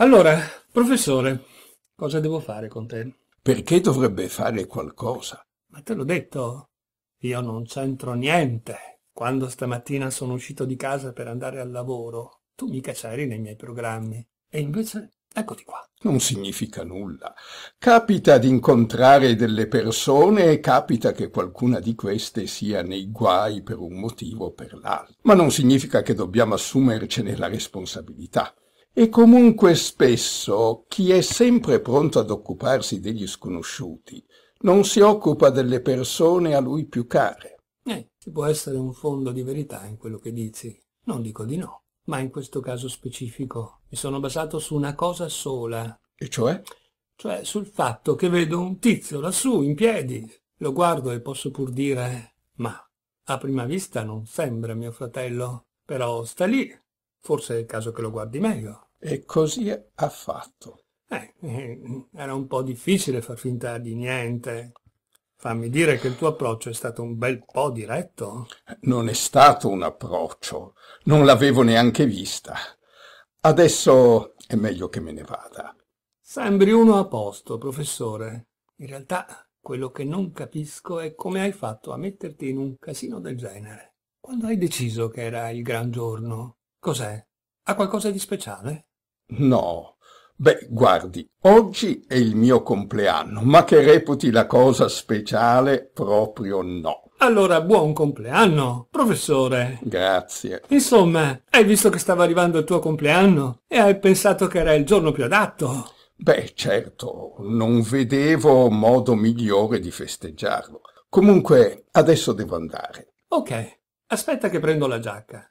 Allora, professore, cosa devo fare con te? Perché dovrebbe fare qualcosa? Ma te l'ho detto, io non c'entro niente. Quando stamattina sono uscito di casa per andare al lavoro, tu mica c'eri nei miei programmi. E invece, eccoti qua. Non significa nulla. Capita di incontrare delle persone e capita che qualcuna di queste sia nei guai per un motivo o per l'altro. Ma non significa che dobbiamo assumercene la responsabilità. E comunque spesso chi è sempre pronto ad occuparsi degli sconosciuti non si occupa delle persone a lui più care. Eh, ci può essere un fondo di verità in quello che dici. Non dico di no, ma in questo caso specifico mi sono basato su una cosa sola. E cioè? Cioè sul fatto che vedo un tizio lassù in piedi. Lo guardo e posso pur dire, ma a prima vista non sembra mio fratello, però sta lì. Forse è il caso che lo guardi meglio. E così ha fatto. Eh, eh, era un po' difficile far finta di niente. Fammi dire che il tuo approccio è stato un bel po' diretto. Non è stato un approccio, non l'avevo neanche vista. Adesso è meglio che me ne vada. Sembri uno a posto, professore. In realtà quello che non capisco è come hai fatto a metterti in un casino del genere. Quando hai deciso che era il gran giorno, cos'è? Ha qualcosa di speciale? No. Beh, guardi, oggi è il mio compleanno, ma che reputi la cosa speciale proprio no. Allora, buon compleanno, professore. Grazie. Insomma, hai visto che stava arrivando il tuo compleanno e hai pensato che era il giorno più adatto. Beh, certo, non vedevo modo migliore di festeggiarlo. Comunque, adesso devo andare. Ok, aspetta che prendo la giacca.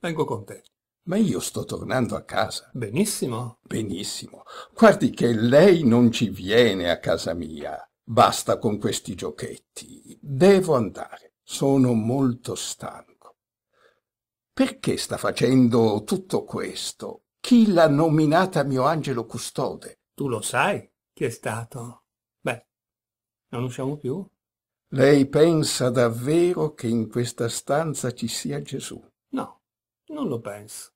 Vengo con te. Ma io sto tornando a casa. Benissimo. Benissimo. Guardi che lei non ci viene a casa mia. Basta con questi giochetti. Devo andare. Sono molto stanco. Perché sta facendo tutto questo? Chi l'ha nominata mio angelo custode? Tu lo sai chi è stato. Beh, non usciamo più. Lei pensa davvero che in questa stanza ci sia Gesù? No, non lo penso.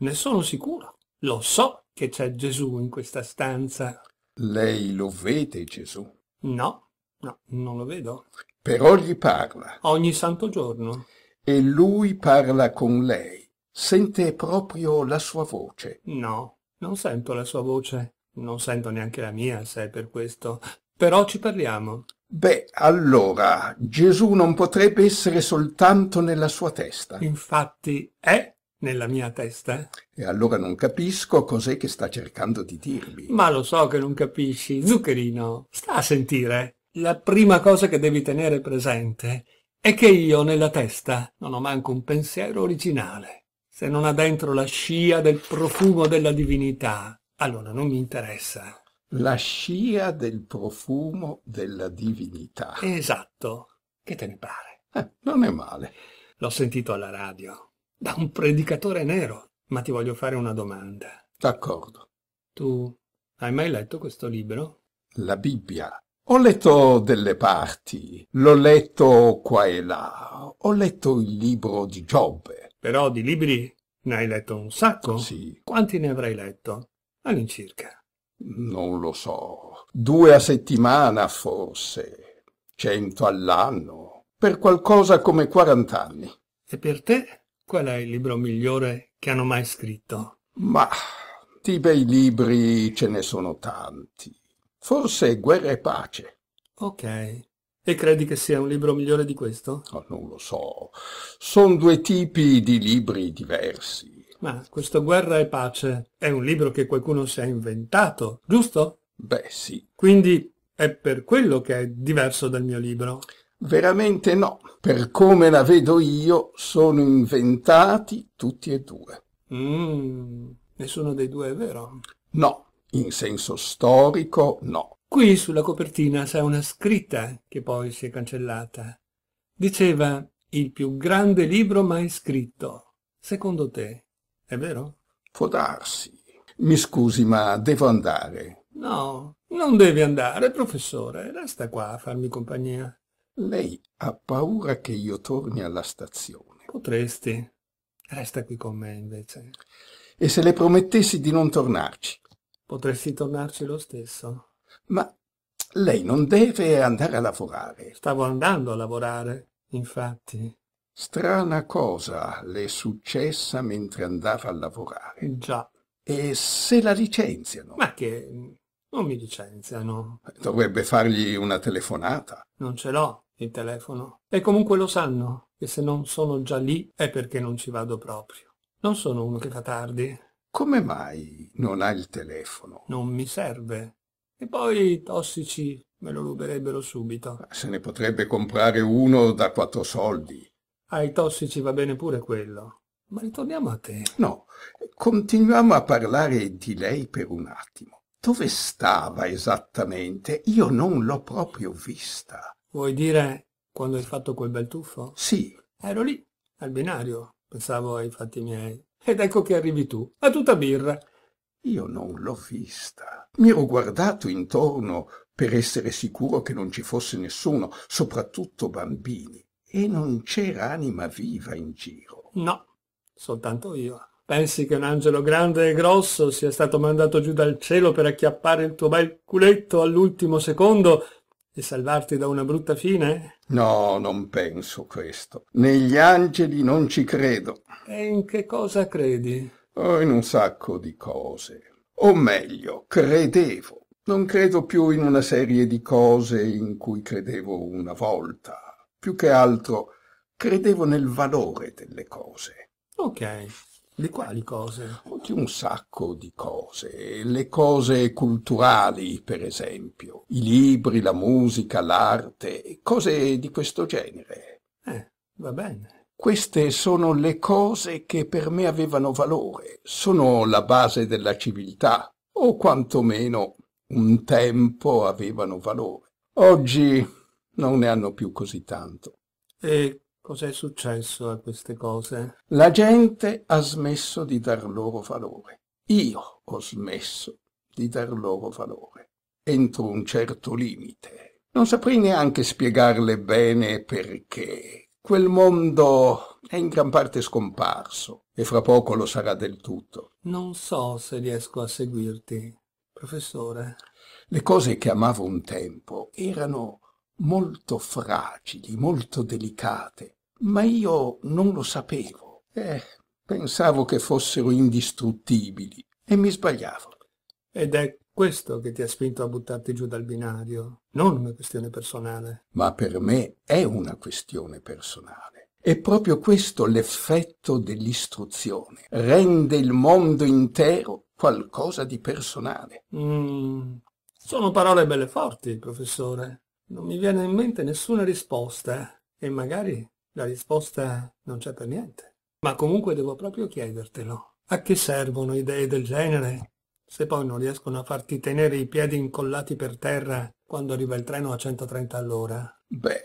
Ne sono sicuro. Lo so che c'è Gesù in questa stanza. Lei lo vede Gesù? No, no, non lo vedo. Però gli parla. Ogni santo giorno. E lui parla con lei. Sente proprio la sua voce. No, non sento la sua voce. Non sento neanche la mia, se è per questo. Però ci parliamo. Beh, allora, Gesù non potrebbe essere soltanto nella sua testa. Infatti è nella mia testa. Eh? E allora non capisco cos'è che sta cercando di dirmi. Ma lo so che non capisci. Zuccherino, sta a sentire. La prima cosa che devi tenere presente è che io nella testa non ho manco un pensiero originale. Se non ha dentro la scia del profumo della divinità, allora non mi interessa. La scia del profumo della divinità. Esatto. Che te ne pare? Eh, non è male. L'ho sentito alla radio da un predicatore nero. Ma ti voglio fare una domanda. D'accordo. Tu hai mai letto questo libro? La Bibbia. Ho letto delle parti, l'ho letto qua e là, ho letto il libro di Giobbe. Però di libri ne hai letto un sacco? Sì. Quanti ne avrai letto? All'incirca. Non lo so. Due a settimana forse, cento all'anno, per qualcosa come quarant'anni. E per te? Qual è il libro migliore che hanno mai scritto? Ma di bei libri ce ne sono tanti. Forse Guerra e Pace. Ok. E credi che sia un libro migliore di questo? Oh, non lo so. Sono due tipi di libri diversi. Ma questo Guerra e Pace è un libro che qualcuno si è inventato, giusto? Beh, sì. Quindi è per quello che è diverso dal mio libro. Veramente no. Per come la vedo io, sono inventati tutti e due. Mm, nessuno dei due è vero? No, in senso storico no. Qui sulla copertina c'è una scritta che poi si è cancellata. Diceva il più grande libro mai scritto. Secondo te è vero? Può darsi. Mi scusi, ma devo andare. No, non devi andare, professore. Resta qua a farmi compagnia. Lei ha paura che io torni alla stazione. Potresti. Resta qui con me invece. E se le promettessi di non tornarci? Potresti tornarci lo stesso. Ma lei non deve andare a lavorare. Stavo andando a lavorare, infatti. Strana cosa le è successa mentre andava a lavorare. Già. E se la licenziano? Ma che non mi licenziano. Dovrebbe fargli una telefonata. Non ce l'ho il telefono e comunque lo sanno che se non sono già lì è perché non ci vado proprio. Non sono uno che fa tardi. Come mai non ha il telefono? Non mi serve. E poi i tossici me lo ruberebbero subito. Se ne potrebbe comprare uno da quattro soldi. Ai tossici va bene pure quello. Ma ritorniamo a te. No, continuiamo a parlare di lei per un attimo. Dove stava esattamente? Io non l'ho proprio vista. Vuoi dire quando hai fatto quel bel tuffo? Sì. Ero lì, al binario, pensavo ai fatti miei. Ed ecco che arrivi tu, a tutta birra. Io non l'ho vista. Mi ero guardato intorno per essere sicuro che non ci fosse nessuno, soprattutto bambini, e non c'era anima viva in giro. No, soltanto io. Pensi che un angelo grande e grosso sia stato mandato giù dal cielo per acchiappare il tuo bel culetto all'ultimo secondo e salvarti da una brutta fine? No, non penso questo. Negli angeli non ci credo. E in che cosa credi? Oh, in un sacco di cose. O meglio, credevo. Non credo più in una serie di cose in cui credevo una volta. Più che altro credevo nel valore delle cose. Ok. Di quali cose? Di un sacco di cose, le cose culturali per esempio, i libri, la musica, l'arte, cose di questo genere. Eh, va bene. Queste sono le cose che per me avevano valore, sono la base della civiltà, o quantomeno un tempo avevano valore. Oggi non ne hanno più così tanto. E Cos'è successo a queste cose? La gente ha smesso di dar loro valore. Io ho smesso di dar loro valore, entro un certo limite. Non saprei neanche spiegarle bene perché. Quel mondo è in gran parte scomparso e fra poco lo sarà del tutto. Non so se riesco a seguirti, professore. Le cose che amavo un tempo erano molto fragili, molto delicate, ma io non lo sapevo. Eh, pensavo che fossero indistruttibili e mi sbagliavo. Ed è questo che ti ha spinto a buttarti giù dal binario, non una questione personale. Ma per me è una questione personale. È proprio questo l'effetto dell'istruzione. Rende il mondo intero qualcosa di personale. Mm, sono parole belle forti, professore. Non mi viene in mente nessuna risposta. E magari la risposta non c'è per niente. Ma comunque devo proprio chiedertelo. A che servono idee del genere? Se poi non riescono a farti tenere i piedi incollati per terra quando arriva il treno a 130 all'ora? Beh,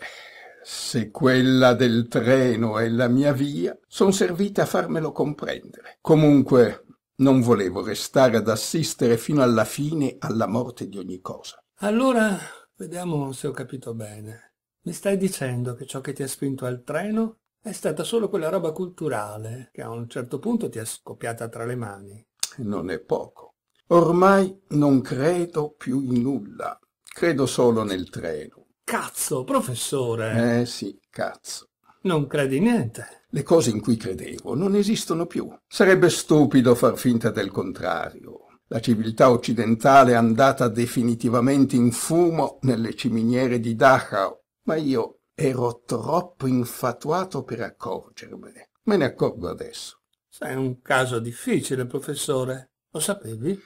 se quella del treno è la mia via, son servite a farmelo comprendere. Comunque, non volevo restare ad assistere fino alla fine alla morte di ogni cosa. Allora, vediamo se ho capito bene. Mi stai dicendo che ciò che ti ha spinto al treno è stata solo quella roba culturale che a un certo punto ti è scoppiata tra le mani. Non è poco. Ormai non credo più in nulla. Credo solo nel treno. Cazzo, professore! Eh sì, cazzo. Non credi niente. Le cose in cui credevo non esistono più. Sarebbe stupido far finta del contrario. La civiltà occidentale è andata definitivamente in fumo nelle ciminiere di Dachau ma io ero troppo infatuato per accorgermene. Me ne accorgo adesso. Sei un caso difficile, professore. Lo sapevi?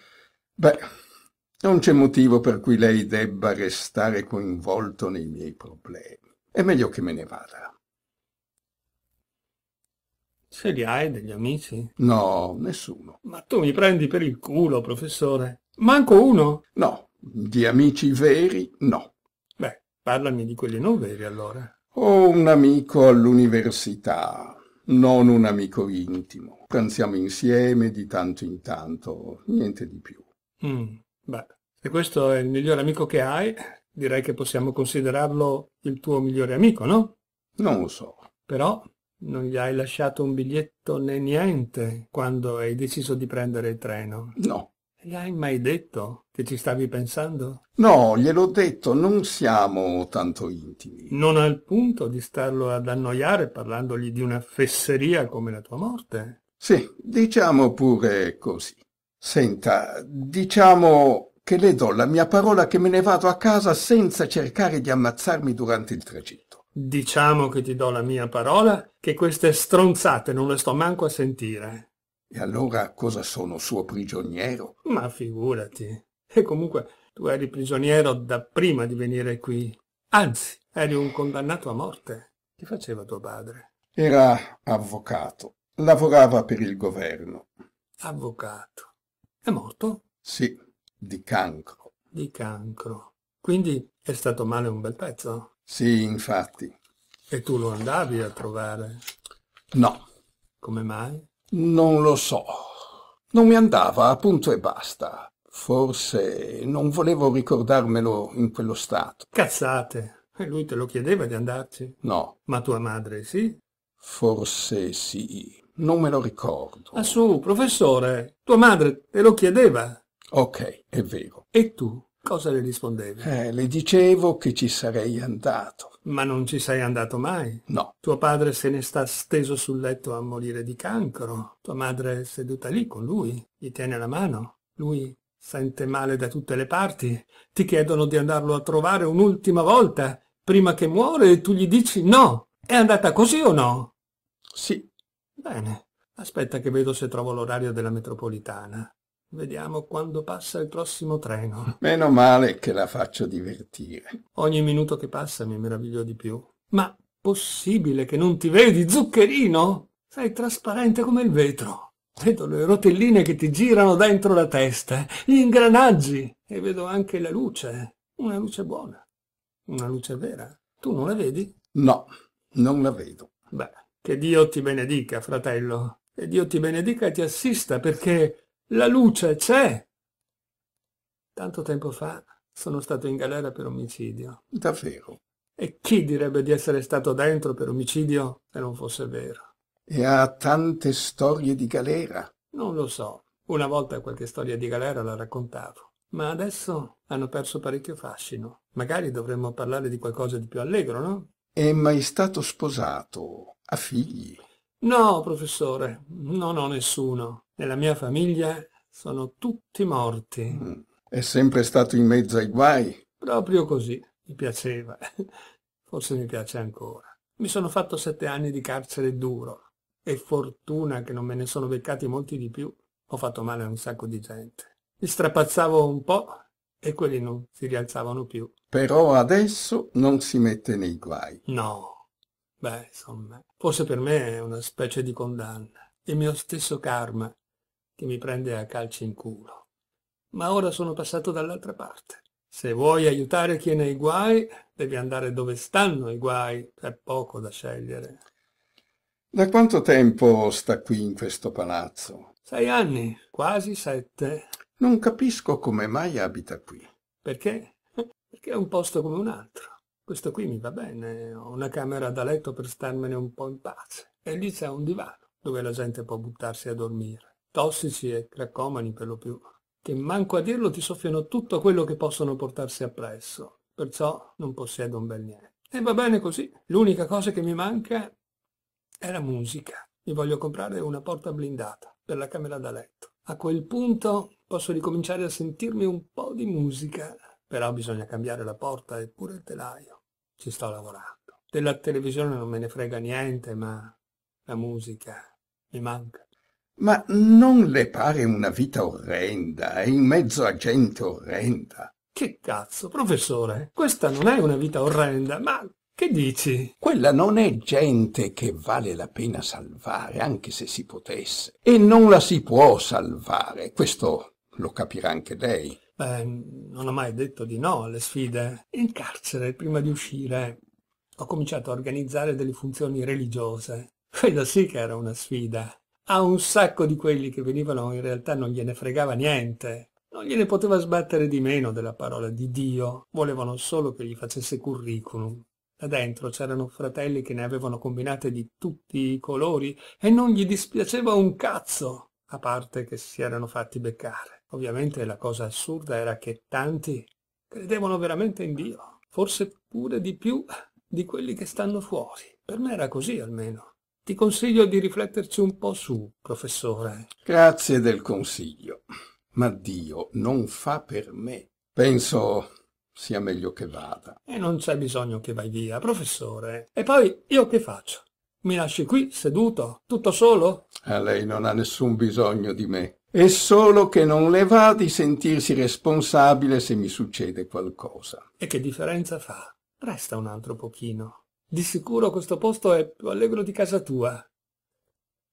Beh, non c'è motivo per cui lei debba restare coinvolto nei miei problemi. È meglio che me ne vada. Se li hai degli amici? No, nessuno. Ma tu mi prendi per il culo, professore. Manco uno? No, di amici veri, no. Parlami di quelli non veri allora. Ho un amico all'università, non un amico intimo. Pranziamo insieme di tanto in tanto, niente di più. Mm, beh, se questo è il miglior amico che hai, direi che possiamo considerarlo il tuo migliore amico, no? Non lo so. Però non gli hai lasciato un biglietto né niente quando hai deciso di prendere il treno. No. Gli hai mai detto che ci stavi pensando? No, gliel'ho detto, non siamo tanto intimi. Non al punto di starlo ad annoiare parlandogli di una fesseria come la tua morte? Sì, diciamo pure così. Senta, diciamo che le do la mia parola che me ne vado a casa senza cercare di ammazzarmi durante il tragitto. Diciamo che ti do la mia parola che queste stronzate non le sto manco a sentire. E allora cosa sono suo prigioniero? Ma figurati. E comunque tu eri prigioniero da prima di venire qui. Anzi, eri un condannato a morte. Che faceva tuo padre? Era avvocato. Lavorava per il governo. Avvocato. È morto? Sì, di cancro. Di cancro. Quindi è stato male un bel pezzo? Sì, infatti. E tu lo andavi a trovare? No. Come mai? Non lo so. Non mi andava, appunto e basta. Forse non volevo ricordarmelo in quello stato. Cazzate. E lui te lo chiedeva di andarci? No. Ma tua madre sì? Forse sì. Non me lo ricordo. Ah su, professore, tua madre te lo chiedeva. Ok, è vero. E tu? Cosa le rispondevi? Eh, le dicevo che ci sarei andato. Ma non ci sei andato mai? No. Tuo padre se ne sta steso sul letto a morire di cancro. Tua madre è seduta lì con lui, gli tiene la mano. Lui sente male da tutte le parti. Ti chiedono di andarlo a trovare un'ultima volta, prima che muore, e tu gli dici no. È andata così o no? Sì. Bene. Aspetta che vedo se trovo l'orario della metropolitana. Vediamo quando passa il prossimo treno. Meno male che la faccio divertire. Ogni minuto che passa mi meraviglio di più. Ma possibile che non ti vedi, zuccherino? Sei trasparente come il vetro. Vedo le rotelline che ti girano dentro la testa, gli ingranaggi e vedo anche la luce. Una luce buona. Una luce vera. Tu non la vedi? No, non la vedo. Beh, che Dio ti benedica, fratello. Che Dio ti benedica e ti assista perché la luce c'è! Tanto tempo fa sono stato in galera per omicidio. Davvero? E chi direbbe di essere stato dentro per omicidio se non fosse vero? E ha tante storie di galera? Non lo so. Una volta qualche storia di galera la raccontavo, ma adesso hanno perso parecchio fascino. Magari dovremmo parlare di qualcosa di più allegro, no? È mai stato sposato? Ha figli? No, professore, non ho nessuno nella mia famiglia sono tutti morti. Mm. È sempre stato in mezzo ai guai. Proprio così, mi piaceva. Forse mi piace ancora. Mi sono fatto sette anni di carcere duro e fortuna che non me ne sono beccati molti di più. Ho fatto male a un sacco di gente. Li strapazzavo un po' e quelli non si rialzavano più. Però adesso non si mette nei guai. No. Beh, insomma, forse per me è una specie di condanna. Il mio stesso karma che mi prende a calci in culo. Ma ora sono passato dall'altra parte. Se vuoi aiutare chi è nei guai, devi andare dove stanno i guai, è poco da scegliere. Da quanto tempo sta qui in questo palazzo? Sei anni, quasi sette. Non capisco come mai abita qui. Perché? Perché è un posto come un altro. Questo qui mi va bene, ho una camera da letto per starmene un po' in pace. E lì c'è un divano dove la gente può buttarsi a dormire tossici e cracomani per lo più, che manco a dirlo ti soffiano tutto quello che possono portarsi appresso, perciò non possiedo un bel niente. E va bene così, l'unica cosa che mi manca è la musica. Mi voglio comprare una porta blindata per la camera da letto. A quel punto posso ricominciare a sentirmi un po' di musica, però bisogna cambiare la porta e pure il telaio. Ci sto lavorando. Della televisione non me ne frega niente, ma la musica mi manca. Ma non le pare una vita orrenda, in mezzo a gente orrenda? Che cazzo, professore, questa non è una vita orrenda, ma che dici? Quella non è gente che vale la pena salvare, anche se si potesse. E non la si può salvare, questo lo capirà anche lei. Beh, non ho mai detto di no alle sfide. In carcere, prima di uscire, ho cominciato a organizzare delle funzioni religiose. Quella sì che era una sfida a un sacco di quelli che venivano in realtà non gliene fregava niente, non gliene poteva sbattere di meno della parola di Dio, volevano solo che gli facesse curriculum. Là dentro c'erano fratelli che ne avevano combinate di tutti i colori e non gli dispiaceva un cazzo, a parte che si erano fatti beccare. Ovviamente la cosa assurda era che tanti credevano veramente in Dio, forse pure di più di quelli che stanno fuori. Per me era così almeno. Ti consiglio di rifletterci un po' su, professore. Grazie del consiglio, ma Dio non fa per me. Penso sia meglio che vada. E non c'è bisogno che vai via, professore. E poi io che faccio? Mi lasci qui, seduto, tutto solo? A lei non ha nessun bisogno di me. È solo che non le va di sentirsi responsabile se mi succede qualcosa. E che differenza fa? Resta un altro pochino. Di sicuro questo posto è più allegro di casa tua.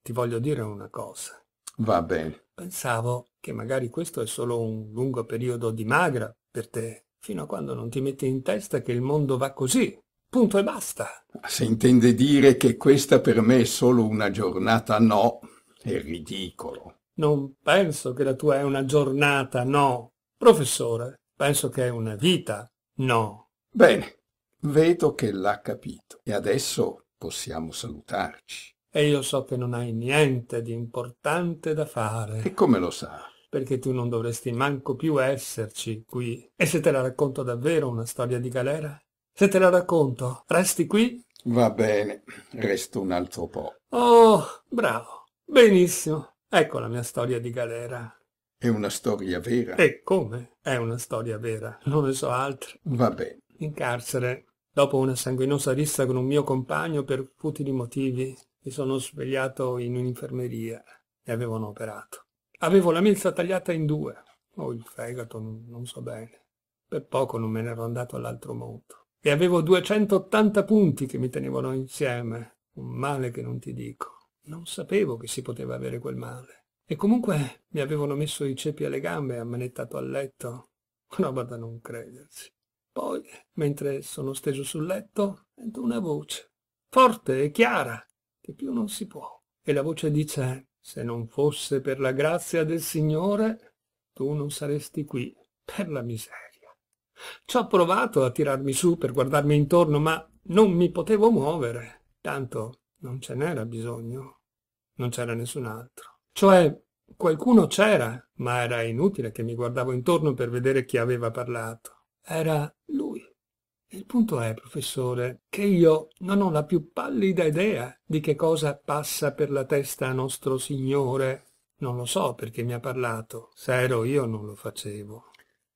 Ti voglio dire una cosa. Va bene. Pensavo che magari questo è solo un lungo periodo di magra per te, fino a quando non ti metti in testa che il mondo va così. Punto e basta. Se intende dire che questa per me è solo una giornata no, è ridicolo. Non penso che la tua è una giornata, no. Professore, penso che è una vita, no. Bene, Vedo che l'ha capito e adesso possiamo salutarci. E io so che non hai niente di importante da fare. E come lo sa? Perché tu non dovresti manco più esserci qui. E se te la racconto davvero una storia di galera? Se te la racconto, resti qui? Va bene, resto un altro po'. Oh, bravo. Benissimo. Ecco la mia storia di galera. È una storia vera? E come? È una storia vera, non ne so altro. Va bene. In carcere Dopo una sanguinosa rissa con un mio compagno per futili motivi mi sono svegliato in un'infermeria. e avevano operato. Avevo la milza tagliata in due, o il fegato, non so bene. Per poco non me ne ero andato all'altro mondo. E avevo 280 punti che mi tenevano insieme. Un male che non ti dico. Non sapevo che si poteva avere quel male. E comunque mi avevano messo i ceppi alle gambe e ammanettato al letto. Roba da non credersi. Poi, mentre sono steso sul letto, sento una voce, forte e chiara, che più non si può. E la voce dice, se non fosse per la grazia del Signore, tu non saresti qui, per la miseria. Ci ho provato a tirarmi su per guardarmi intorno, ma non mi potevo muovere. Tanto non ce n'era bisogno. Non c'era nessun altro. Cioè, qualcuno c'era, ma era inutile che mi guardavo intorno per vedere chi aveva parlato era lui. Il punto è, professore, che io non ho la più pallida idea di che cosa passa per la testa a nostro Signore. Non lo so perché mi ha parlato. Se ero io non lo facevo.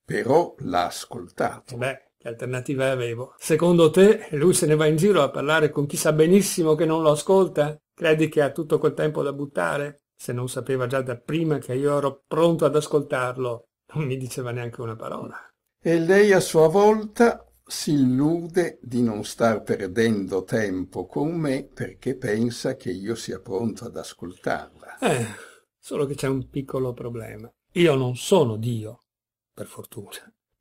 Però l'ha ascoltato. Eh beh, che alternative avevo? Secondo te lui se ne va in giro a parlare con chi sa benissimo che non lo ascolta? Credi che ha tutto quel tempo da buttare? Se non sapeva già da prima che io ero pronto ad ascoltarlo, non mi diceva neanche una parola e lei a sua volta si illude di non star perdendo tempo con me perché pensa che io sia pronto ad ascoltarla. Eh, solo che c'è un piccolo problema. Io non sono Dio, per fortuna.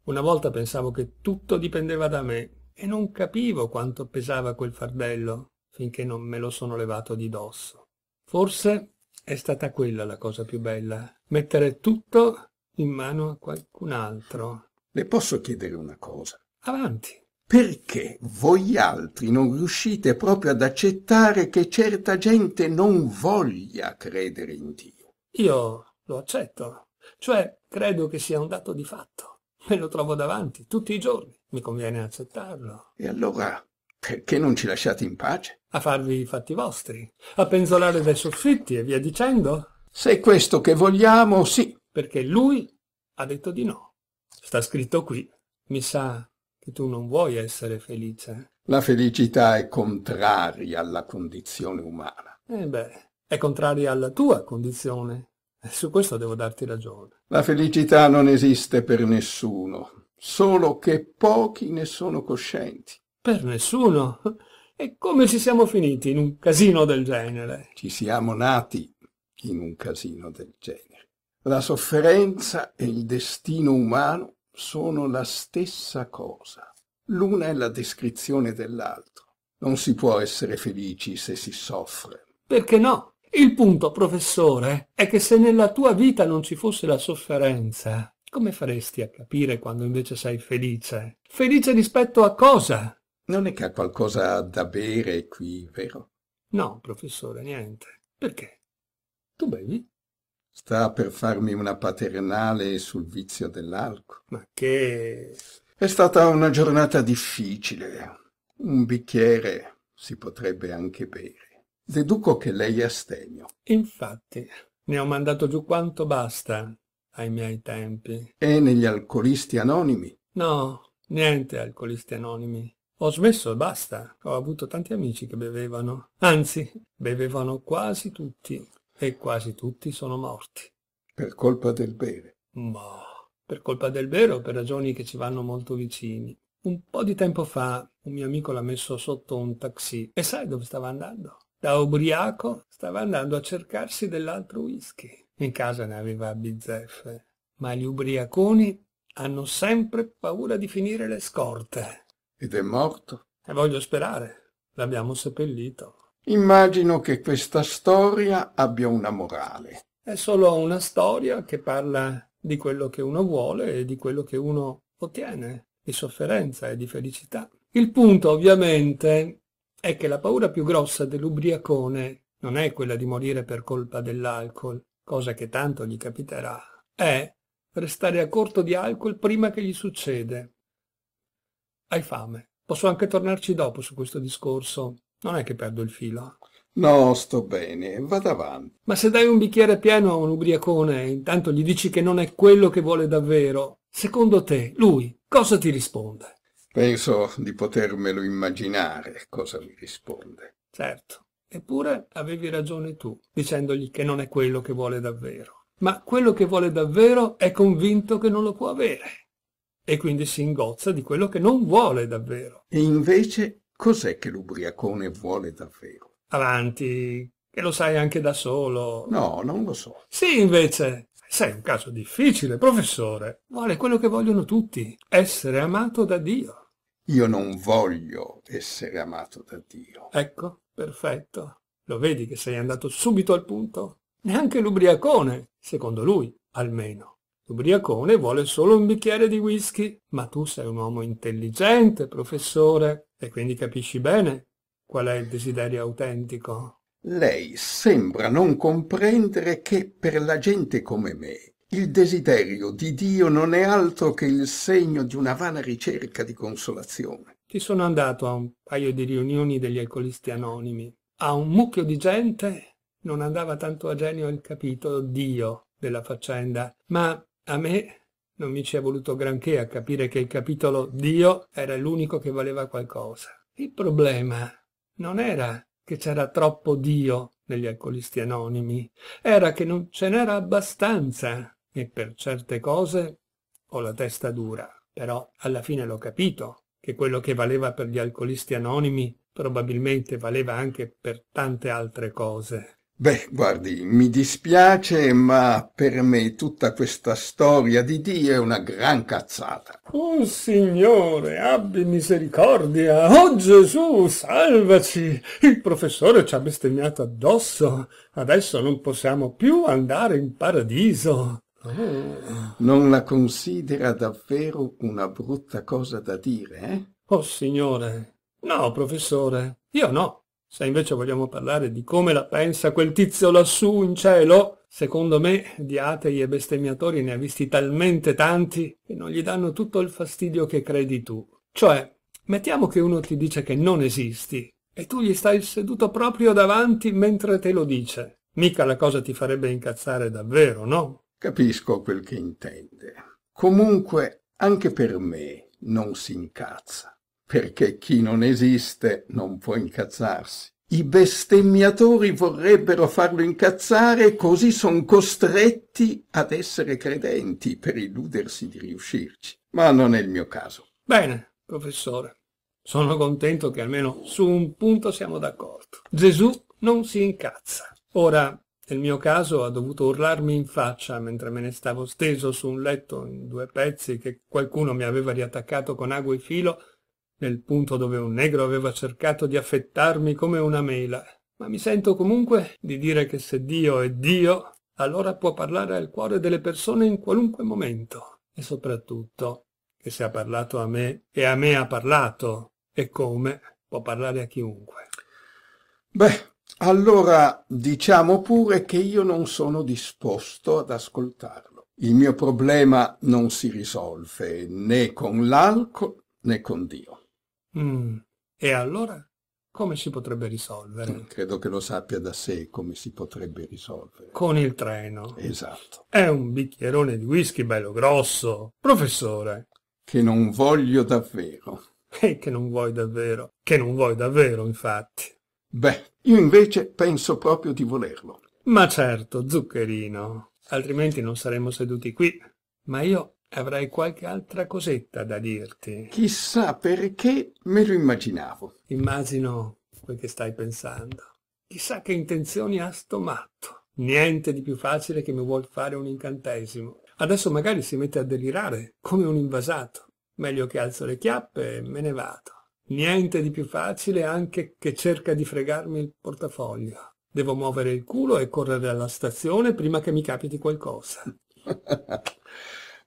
Una volta pensavo che tutto dipendeva da me e non capivo quanto pesava quel fardello finché non me lo sono levato di dosso. Forse è stata quella la cosa più bella, mettere tutto in mano a qualcun altro. Le posso chiedere una cosa? Avanti. Perché voi altri non riuscite proprio ad accettare che certa gente non voglia credere in Dio? Io lo accetto, cioè credo che sia un dato di fatto. Me lo trovo davanti tutti i giorni, mi conviene accettarlo. E allora perché non ci lasciate in pace? A farvi i fatti vostri, a penzolare dai soffitti e via dicendo? Se è questo che vogliamo, sì. Perché lui ha detto di no. Sta scritto qui. Mi sa che tu non vuoi essere felice. La felicità è contraria alla condizione umana. Eh beh, è contraria alla tua condizione. Eh, su questo devo darti ragione. La felicità non esiste per nessuno, solo che pochi ne sono coscienti. Per nessuno? E come ci siamo finiti in un casino del genere? Ci siamo nati in un casino del genere. La sofferenza e il destino umano sono la stessa cosa. L'una è la descrizione dell'altro. Non si può essere felici se si soffre. Perché no? Il punto, professore, è che se nella tua vita non ci fosse la sofferenza, come faresti a capire quando invece sei felice? Felice rispetto a cosa? Non è che ha qualcosa da bere qui, vero? No, professore, niente. Perché? Tu bevi? Sta per farmi una paternale sul vizio dell'alcol. Ma che... È stata una giornata difficile. Un bicchiere si potrebbe anche bere. Deduco che lei è astemio. Infatti, ne ho mandato giù quanto basta ai miei tempi. E negli alcolisti anonimi? No, niente alcolisti anonimi. Ho smesso e basta. Ho avuto tanti amici che bevevano. Anzi, bevevano quasi tutti e quasi tutti sono morti. Per colpa del bere? Ma per colpa del bere o per ragioni che ci vanno molto vicini. Un po' di tempo fa un mio amico l'ha messo sotto un taxi e sai dove stava andando? Da ubriaco stava andando a cercarsi dell'altro whisky. In casa ne aveva bizzeffe. Ma gli ubriaconi hanno sempre paura di finire le scorte. Ed è morto? E voglio sperare. L'abbiamo seppellito. Immagino che questa storia abbia una morale. È solo una storia che parla di quello che uno vuole e di quello che uno ottiene, di sofferenza e di felicità. Il punto, ovviamente, è che la paura più grossa dell'ubriacone non è quella di morire per colpa dell'alcol, cosa che tanto gli capiterà, è restare a corto di alcol prima che gli succede. Hai fame. Posso anche tornarci dopo su questo discorso, non è che perdo il filo. No, sto bene, vado avanti. Ma se dai un bicchiere pieno a un ubriacone, intanto gli dici che non è quello che vuole davvero, secondo te, lui cosa ti risponde? Penso di potermelo immaginare cosa mi risponde. Certo, eppure avevi ragione tu, dicendogli che non è quello che vuole davvero. Ma quello che vuole davvero è convinto che non lo può avere. E quindi si ingozza di quello che non vuole davvero. E invece Cos'è che l'ubriacone vuole davvero? Avanti, che lo sai anche da solo. No, non lo so. Sì, invece. Sei un caso difficile, professore. Vuole quello che vogliono tutti, essere amato da Dio. Io non voglio essere amato da Dio. Ecco, perfetto. Lo vedi che sei andato subito al punto? Neanche l'ubriacone, secondo lui, almeno. L'ubriacone vuole solo un bicchiere di whisky, ma tu sei un uomo intelligente, professore, e quindi capisci bene qual è il desiderio autentico. Lei sembra non comprendere che per la gente come me il desiderio di Dio non è altro che il segno di una vana ricerca di consolazione. Ci sono andato a un paio di riunioni degli alcolisti anonimi. A un mucchio di gente non andava tanto a genio il capitolo Dio della faccenda, ma a me non mi ci è voluto granché a capire che il capitolo Dio era l'unico che valeva qualcosa. Il problema non era che c'era troppo Dio negli alcolisti anonimi, era che non ce n'era abbastanza e per certe cose ho la testa dura, però alla fine l'ho capito che quello che valeva per gli alcolisti anonimi probabilmente valeva anche per tante altre cose. Beh, guardi, mi dispiace, ma per me tutta questa storia di Dio è una gran cazzata. Oh Signore, abbi misericordia! Oh Gesù, salvaci! Il professore ci ha bestemmiato addosso. Adesso non possiamo più andare in paradiso. Oh. Non la considera davvero una brutta cosa da dire, eh? Oh Signore. No, professore, io no. Se invece vogliamo parlare di come la pensa quel tizio lassù in cielo, secondo me di atei e bestemmiatori ne ha visti talmente tanti che non gli danno tutto il fastidio che credi tu. Cioè, mettiamo che uno ti dice che non esisti e tu gli stai seduto proprio davanti mentre te lo dice. Mica la cosa ti farebbe incazzare davvero, no? Capisco quel che intende. Comunque, anche per me non si incazza perché chi non esiste non può incazzarsi. I bestemmiatori vorrebbero farlo incazzare, così sono costretti ad essere credenti per illudersi di riuscirci. Ma non è il mio caso. Bene, professore. Sono contento che almeno su un punto siamo d'accordo. Gesù non si incazza. Ora, nel mio caso ha dovuto urlarmi in faccia mentre me ne stavo steso su un letto in due pezzi che qualcuno mi aveva riattaccato con ago e filo nel punto dove un negro aveva cercato di affettarmi come una mela, ma mi sento comunque di dire che se Dio è Dio, allora può parlare al cuore delle persone in qualunque momento e soprattutto che se ha parlato a me e a me ha parlato e come può parlare a chiunque. Beh, allora diciamo pure che io non sono disposto ad ascoltarlo. Il mio problema non si risolve né con l'alcol né con Dio. Mm. E allora come si potrebbe risolvere? Credo che lo sappia da sé come si potrebbe risolvere. Con il treno. Esatto. È un bicchierone di whisky bello grosso, professore. Che non voglio davvero. E che non vuoi davvero. Che non vuoi davvero, infatti. Beh, io invece penso proprio di volerlo. Ma certo, zuccherino. Altrimenti non saremmo seduti qui. Ma io Avrai qualche altra cosetta da dirti. Chissà perché me lo immaginavo. Immagino quel che stai pensando. Chissà che intenzioni ha sto matto. Niente di più facile che mi vuol fare un incantesimo. Adesso magari si mette a delirare, come un invasato. Meglio che alzo le chiappe e me ne vado. Niente di più facile anche che cerca di fregarmi il portafoglio. Devo muovere il culo e correre alla stazione prima che mi capiti qualcosa.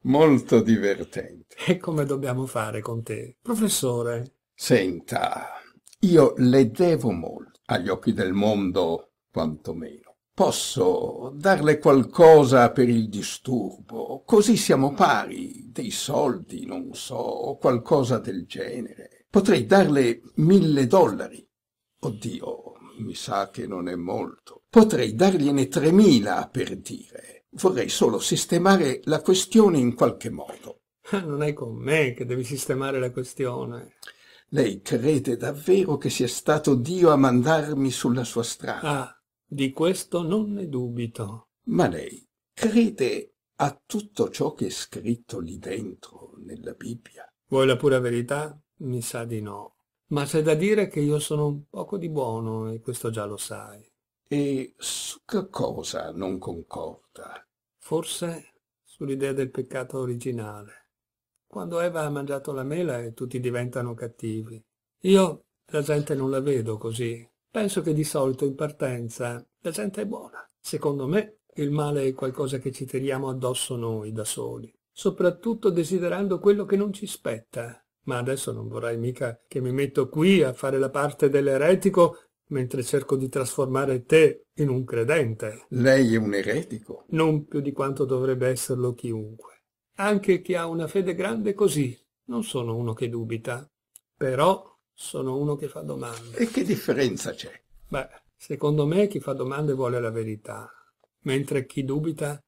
Molto divertente. E come dobbiamo fare con te, professore? Senta, io le devo molto, agli occhi del mondo quantomeno. Posso darle qualcosa per il disturbo, così siamo pari, dei soldi, non so, o qualcosa del genere. Potrei darle mille dollari. Oddio, mi sa che non è molto. Potrei dargliene tremila, per dire Vorrei solo sistemare la questione in qualche modo. Ah, non è con me che devi sistemare la questione. Lei crede davvero che sia stato Dio a mandarmi sulla sua strada? Ah, di questo non ne dubito. Ma lei crede a tutto ciò che è scritto lì dentro, nella Bibbia? Vuoi la pura verità? Mi sa di no. Ma c'è da dire che io sono un poco di buono e questo già lo sai. E su che cosa non concorda? Forse sull'idea del peccato originale. Quando Eva ha mangiato la mela e tutti diventano cattivi. Io la gente non la vedo così. Penso che di solito in partenza la gente è buona. Secondo me il male è qualcosa che ci tiriamo addosso noi da soli, soprattutto desiderando quello che non ci spetta. Ma adesso non vorrei mica che mi metto qui a fare la parte dell'eretico mentre cerco di trasformare te in un credente. Lei è un eretico. Non più di quanto dovrebbe esserlo chiunque. Anche chi ha una fede grande così. Non sono uno che dubita, però sono uno che fa domande. E che differenza c'è? Beh, secondo me chi fa domande vuole la verità, mentre chi dubita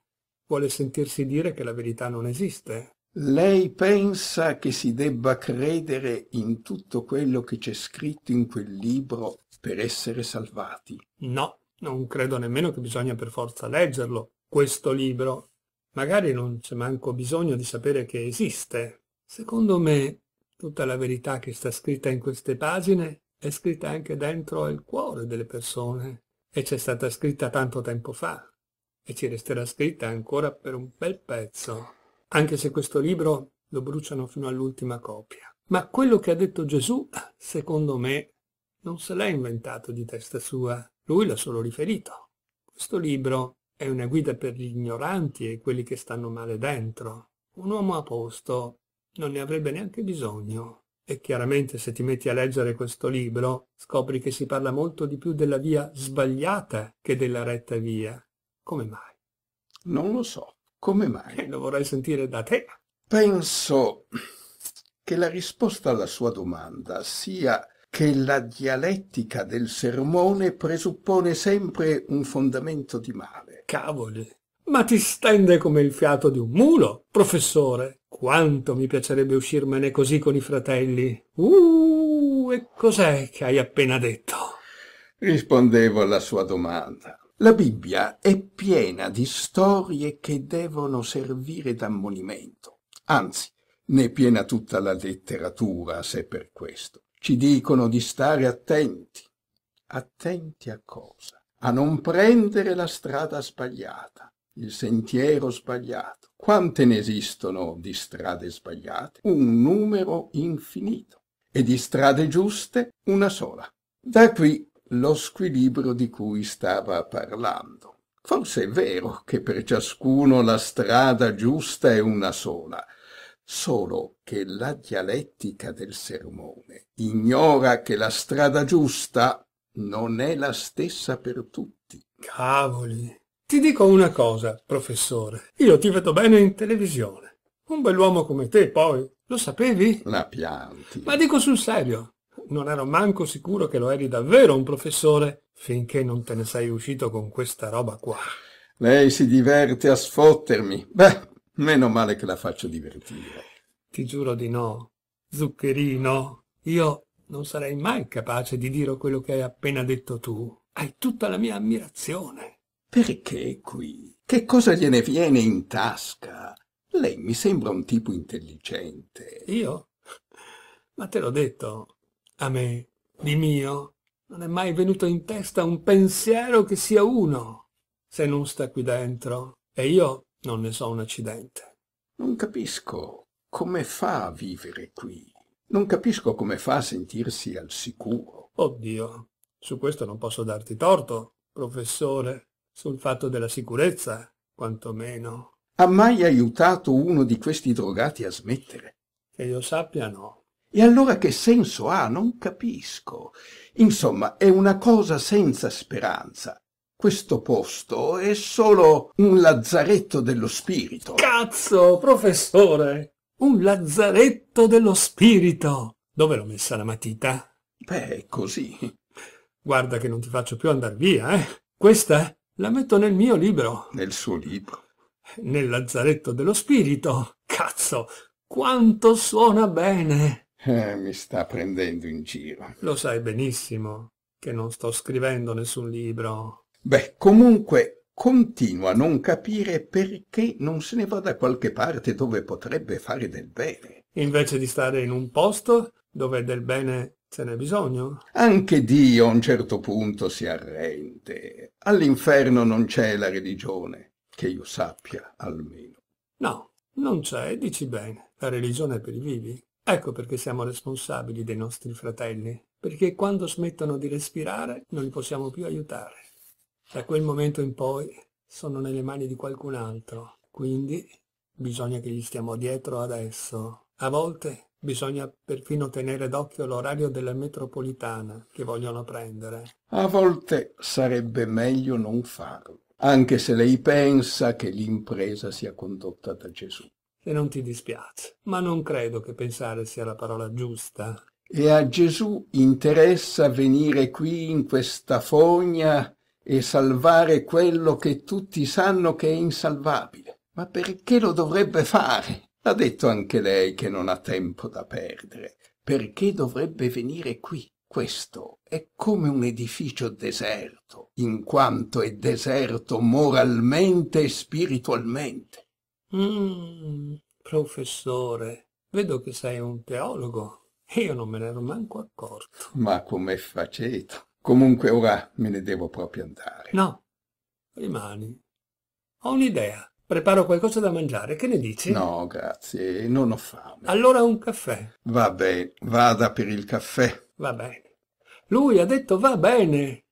vuole sentirsi dire che la verità non esiste. Lei pensa che si debba credere in tutto quello che c'è scritto in quel libro per essere salvati. No, non credo nemmeno che bisogna per forza leggerlo, questo libro. Magari non c'è manco bisogno di sapere che esiste. Secondo me, tutta la verità che sta scritta in queste pagine è scritta anche dentro il cuore delle persone e c'è stata scritta tanto tempo fa e ci resterà scritta ancora per un bel pezzo, anche se questo libro lo bruciano fino all'ultima copia. Ma quello che ha detto Gesù, secondo me, non se l'ha inventato di testa sua, lui l'ha solo riferito. Questo libro è una guida per gli ignoranti e quelli che stanno male dentro. Un uomo a posto non ne avrebbe neanche bisogno. E chiaramente se ti metti a leggere questo libro scopri che si parla molto di più della via sbagliata che della retta via. Come mai? Non lo so. Come mai? Eh, lo vorrei sentire da te. Penso che la risposta alla sua domanda sia che la dialettica del sermone presuppone sempre un fondamento di male. Cavoli, ma ti stende come il fiato di un mulo, professore. Quanto mi piacerebbe uscirmene così con i fratelli. Uh, e cos'è che hai appena detto? Rispondevo alla sua domanda. La Bibbia è piena di storie che devono servire d'ammonimento. Anzi, ne è piena tutta la letteratura, se per questo ci dicono di stare attenti. Attenti a cosa? A non prendere la strada sbagliata, il sentiero sbagliato. Quante ne esistono di strade sbagliate? Un numero infinito. E di strade giuste una sola. Da qui lo squilibrio di cui stava parlando. Forse è vero che per ciascuno la strada giusta è una sola, solo che la dialettica del sermone ignora che la strada giusta non è la stessa per tutti. Cavoli! Ti dico una cosa, professore. Io ti vedo bene in televisione. Un bell'uomo come te, poi. Lo sapevi? La pianti. Ma dico sul serio. Non ero manco sicuro che lo eri davvero un professore, finché non te ne sei uscito con questa roba qua. Lei si diverte a sfottermi. Beh, Meno male che la faccio divertire. Ti giuro di no, zuccherino. Io non sarei mai capace di dire quello che hai appena detto tu. Hai tutta la mia ammirazione. Perché qui? Che cosa gliene viene in tasca? Lei mi sembra un tipo intelligente. Io? Ma te l'ho detto, a me, di mio, non è mai venuto in testa un pensiero che sia uno, se non sta qui dentro. E io non ne so un accidente. Non capisco come fa a vivere qui. Non capisco come fa a sentirsi al sicuro. Oddio, su questo non posso darti torto, professore, sul fatto della sicurezza, quantomeno. Ha mai aiutato uno di questi drogati a smettere? Che io sappia no. E allora che senso ha? Non capisco. Insomma, è una cosa senza speranza questo posto è solo un lazzaretto dello spirito. Cazzo, professore! Un lazzaretto dello spirito! Dove l'ho messa la matita? Beh, così. Guarda che non ti faccio più andare via, eh? Questa la metto nel mio libro. Nel suo libro? Nel lazzaretto dello spirito. Cazzo, quanto suona bene! Eh, mi sta prendendo in giro. Lo sai benissimo che non sto scrivendo nessun libro. Beh, comunque continua a non capire perché non se ne va da qualche parte dove potrebbe fare del bene. Invece di stare in un posto dove del bene ce n'è bisogno? Anche Dio a un certo punto si arrende. All'inferno non c'è la religione, che io sappia almeno. No, non c'è, dici bene. La religione è per i vivi. Ecco perché siamo responsabili dei nostri fratelli, perché quando smettono di respirare non li possiamo più aiutare. Da quel momento in poi sono nelle mani di qualcun altro, quindi bisogna che gli stiamo dietro adesso. A volte bisogna perfino tenere d'occhio l'orario della metropolitana che vogliono prendere. A volte sarebbe meglio non farlo, anche se lei pensa che l'impresa sia condotta da Gesù. Se non ti dispiace, ma non credo che pensare sia la parola giusta. E a Gesù interessa venire qui in questa fogna e salvare quello che tutti sanno che è insalvabile. Ma perché lo dovrebbe fare? L'ha detto anche lei che non ha tempo da perdere. Perché dovrebbe venire qui? Questo è come un edificio deserto, in quanto è deserto moralmente e spiritualmente. Mm, professore, vedo che sei un teologo. Io non me ne ero manco accorto. Ma com'è faceto? Comunque ora me ne devo proprio andare. No, rimani. Ho un'idea. Preparo qualcosa da mangiare, che ne dici? No, grazie, non ho fame. Allora un caffè. Va bene, vada per il caffè. Va bene. Lui ha detto va bene.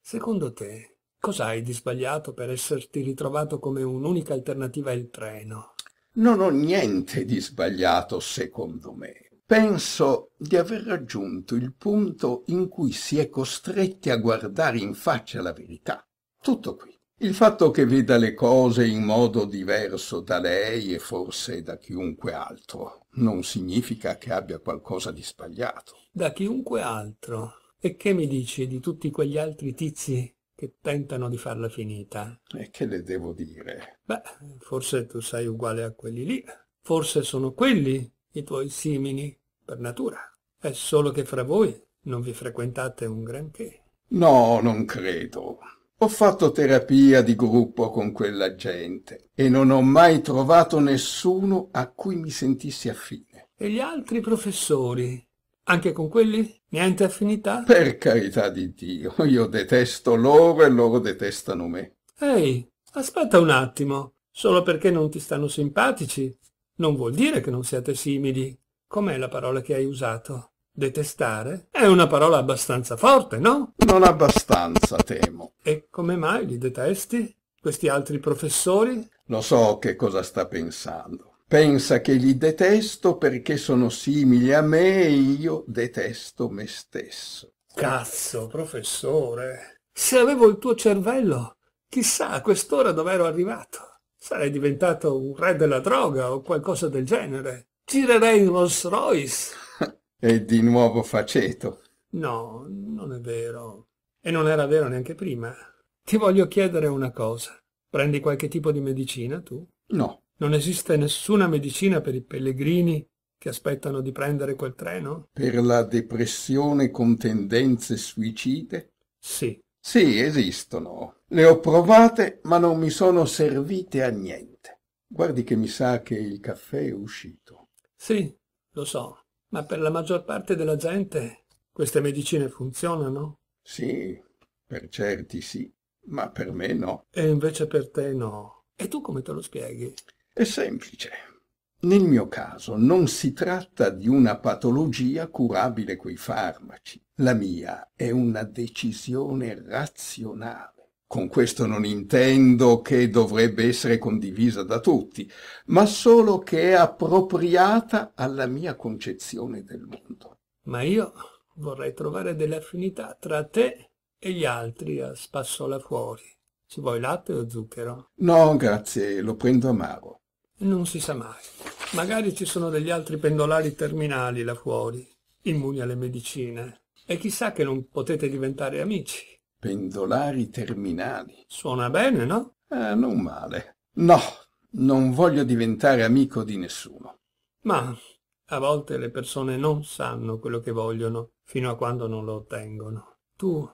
Secondo te, cos'hai di sbagliato per esserti ritrovato come un'unica alternativa il treno? Non ho niente di sbagliato, secondo me. Penso di aver raggiunto il punto in cui si è costretti a guardare in faccia la verità. Tutto qui. Il fatto che veda le cose in modo diverso da lei e forse da chiunque altro non significa che abbia qualcosa di sbagliato. Da chiunque altro? E che mi dici di tutti quegli altri tizi che tentano di farla finita? E che le devo dire? Beh, forse tu sei uguale a quelli lì. Forse sono quelli i tuoi simili per natura. È solo che fra voi non vi frequentate un granché. No, non credo. Ho fatto terapia di gruppo con quella gente e non ho mai trovato nessuno a cui mi sentissi affine. E gli altri professori? Anche con quelli? Niente affinità? Per carità di Dio, io detesto loro e loro detestano me. Ehi, aspetta un attimo. Solo perché non ti stanno simpatici non vuol dire che non siate simili. Com'è la parola che hai usato? Detestare? È una parola abbastanza forte, no? Non abbastanza, temo. E come mai li detesti? Questi altri professori? Lo so che cosa sta pensando. Pensa che li detesto perché sono simili a me e io detesto me stesso. Cazzo, professore. Se avevo il tuo cervello, chissà a quest'ora dov'ero arrivato. Sarei diventato un re della droga o qualcosa del genere. Tirerei un Rolls Royce. e di nuovo faceto. No, non è vero. E non era vero neanche prima. Ti voglio chiedere una cosa. Prendi qualche tipo di medicina tu? No. Non esiste nessuna medicina per i pellegrini che aspettano di prendere quel treno? Per la depressione con tendenze suicide? Sì. Sì, esistono. Le ho provate, ma non mi sono servite a niente. Guardi che mi sa che il caffè è uscito. Sì, lo so, ma per la maggior parte della gente queste medicine funzionano? Sì, per certi sì, ma per me no. E invece per te no. E tu come te lo spieghi? È semplice. Nel mio caso non si tratta di una patologia curabile coi farmaci. La mia è una decisione razionale. Con questo non intendo che dovrebbe essere condivisa da tutti, ma solo che è appropriata alla mia concezione del mondo. Ma io vorrei trovare delle affinità tra te e gli altri a eh, spasso là fuori. Ci vuoi latte o zucchero? No, grazie, lo prendo amaro. Non si sa mai. Magari ci sono degli altri pendolari terminali là fuori, immuni alle medicine. E chissà che non potete diventare amici. Pendolari terminali. Suona bene, no? Eh, non male. No, non voglio diventare amico di nessuno. Ma a volte le persone non sanno quello che vogliono fino a quando non lo ottengono. Tu